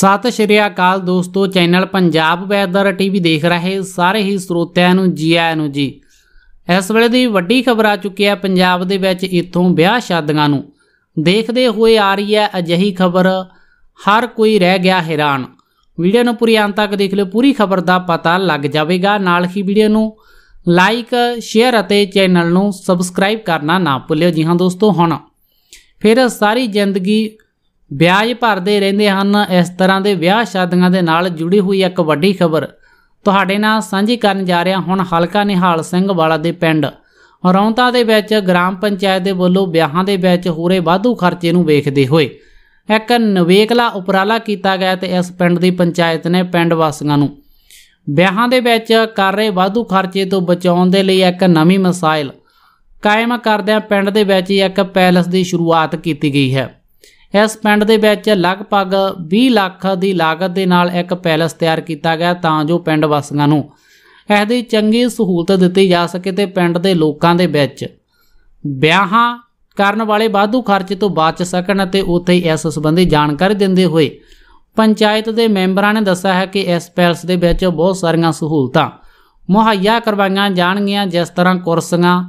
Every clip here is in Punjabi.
ਸਤਿ ਸ਼੍ਰੀ ਅਕਾਲ ਦੋਸਤੋ ਚੈਨਲ ਪੰਜਾਬ ਵੈਦਰ ਟੀਵੀ ਦੇਖ ਰਹੇ ਸਾਰੇ ਹੀ ਸਰੋਤਿਆਂ ਨੂੰ ਜੀ ਆਇਆਂ ਨੂੰ ਜੀ ਇਸ ਵੇਲੇ ਦੀ ਵੱਡੀ ਖਬਰ ਆ ਚੁੱਕੀ ਹੈ ਪੰਜਾਬ ਦੇ ਵਿੱਚ ਇਥੋਂ ਵਿਆਹ ਸ਼ਾਦੀਆਂ ਨੂੰ ਦੇਖਦੇ ਹੋਏ ਆ ਰਹੀ ਹੈ ਅਜਿਹੀ ਖਬਰ ਹਰ ਕੋਈ ਰਹਿ ਗਿਆ ਹੈਰਾਨ ਵੀਡੀਓ ਨੂੰ ਪੂਰੀ ਅੰਤ ਤੱਕ ਦੇਖ ਲਿਓ ਪੂਰੀ ਖਬਰ ਦਾ ਪਤਾ ਲੱਗ ਜਾਵੇਗਾ ਨਾਲ ਹੀ ਵੀਡੀਓ ਨੂੰ ਲਾਈਕ ਸ਼ੇਅਰ ਅਤੇ ਚੈਨਲ ਨੂੰ ਸਬਸਕ੍ਰਾਈਬ ਕਰਨਾ ਨਾ ਭੁੱਲਿਓ ਜੀ ਹਾਂ ਦੋਸਤੋ ਹੁਣ ਫਿਰ ਸਾਰੀ ਜ਼ਿੰਦਗੀ ਵਿਆਜ ਭਰਦੇ ਰਹਿੰਦੇ ਹਨ ਇਸ ਤਰ੍ਹਾਂ ਦੇ ਵਿਆਹ ਸ਼ਾਦੀਆਂ ਦੇ ਨਾਲ ਜੁੜੀ ਹੋਈ ਇੱਕ ਵੱਡੀ ਖਬਰ ਤੁਹਾਡੇ ਨਾਲ ਸਾਂਝੀ ਕਰਨ ਜਾ ਰਿਹਾ ਹੁਣ ਹਲਕਾ ਨਿਹਾਲ ਸਿੰਘ ਵਾਲਾ ਦੇ ਪਿੰਡ ਰੌਂਤਾ ਦੇ ਵਿੱਚ ਗ੍ਰਾਮ ਪੰਚਾਇਤ ਦੇ ਵੱਲੋਂ ਵਿਆਹਾਂ ਦੇ ਵਿੱਚ ਹੋ ਰਹੇ ਵਾਧੂ ਖਰਚੇ ਨੂੰ ਵੇਖਦੇ ਹੋਏ ਇੱਕ ਨਵੇਕਲਾ ਉਪਰਾਲਾ ਕੀਤਾ ਗਿਆ ਤੇ ਇਸ ਪਿੰਡ ਦੀ ਪੰਚਾਇਤ ਨੇ ਪਿੰਡ ਵਾਸੀਆਂ ਨੂੰ ਵਿਆਹਾਂ ਦੇ ਵਿੱਚ ਕਰ ਰਹੇ ਵਾਧੂ ਖਰਚੇ ਤੋਂ ਬਚਾਉਣ ਦੇ ਲਈ ਇੱਕ ਨਵੀਂ ਮਸਾਇਲ ਕਾਇਮ ਕਰਦਿਆਂ ਪਿੰਡ ਦੇ ਵਿੱਚ ਇੱਕ ਪੈਲਸ ਦੀ ਸ਼ੁਰੂਆਤ ਕੀਤੀ ਗਈ ਹੈ ਇਸ ਪਿੰਡ ਦੇ ਵਿੱਚ ਲਗਭਗ 20 ਲੱਖ ਦੀ ਲਾਗਤ ਦੇ ਨਾਲ ਇੱਕ ਪੈਲਸ ਤਿਆਰ ਕੀਤਾ ਗਿਆ ਤਾਂ ਜੋ ਪਿੰਡ ਵਾਸੀਆਂ ਨੂੰ ਇਹਦੀ ਚੰਗੀ ਸਹੂਲਤ ਦਿੱਤੀ ਜਾ ਸਕੇ ਤੇ ਪਿੰਡ ਦੇ ਲੋਕਾਂ ਦੇ ਵਿੱਚ ਵਿਆਹਾਂ ਕਰਨ ਵਾਲੇ ਵਾਧੂ ਖਰਚੇ ਤੋਂ ਬਚ ਸਕਣ ਅਤੇ ਉੱਥੇ ਇਸ ਸੰਬੰਧੀ ਜਾਣਕਾਰੀ ਦਿੰਦੇ ਹੋਏ ਪੰਚਾਇਤ ਦੇ ਮੈਂਬਰਾਂ ਨੇ ਦੱਸਿਆ ਹੈ ਕਿ ਇਸ ਪੈਲਸ ਦੇ ਵਿੱਚ ਬਹੁਤ ਸਾਰੀਆਂ ਸਹੂਲਤਾਂ ਮੁਹੱਈਆ ਕਰਵਾਈਆਂ ਜਾਣਗੀਆਂ ਜਿਸ ਤਰ੍ਹਾਂ ਕੁਰਸੀਆਂ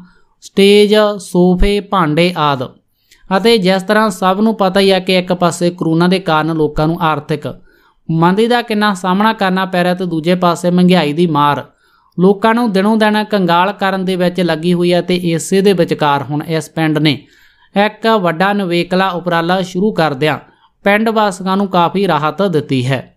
ਸਟੇਜ ਸੋਫੇ ਭਾਂਡੇ ਆਦਿ ਅਤੇ ਜਿਸ ਤਰ੍ਹਾਂ ਸਭ ਨੂੰ ਪਤਾ ਹੀ ਆ ਕਿ ਇੱਕ ਪਾਸੇ ਕਰੋਨਾ ਦੇ ਕਾਰਨ ਲੋਕਾਂ ਨੂੰ ਆਰਥਿਕ ਮੰਦੀ ਦਾ ਕਿੰਨਾ ਸਾਹਮਣਾ ਕਰਨਾ ਪੈ ਰਿਹਾ ਤੇ ਦੂਜੇ ਪਾਸੇ ਮਹਿੰਗਾਈ ਦੀ ਮਾਰ ਲੋਕਾਂ ਨੂੰ ਦਿਨੋਂ ਦਿਨ ਕੰਗਾਲ ਕਰਨ ਦੇ ਵਿੱਚ ਲੱਗੀ ਹੋਈ ਹੈ ਤੇ ਇਸੇ ਦੇ ਵਿਚਕਾਰ ਹੁਣ ਇਸ ਪਿੰਡ ਨੇ ਇੱਕ ਵੱਡਾ ਨਵੇਕਲਾ ਉਪਰਾਲਾ ਸ਼ੁਰੂ ਕਰਦਿਆਂ ਪਿੰਡ ਵਾਸੀਆਂ ਨੂੰ ਕਾਫੀ ਰਾਹਤ ਦਿੱਤੀ ਹੈ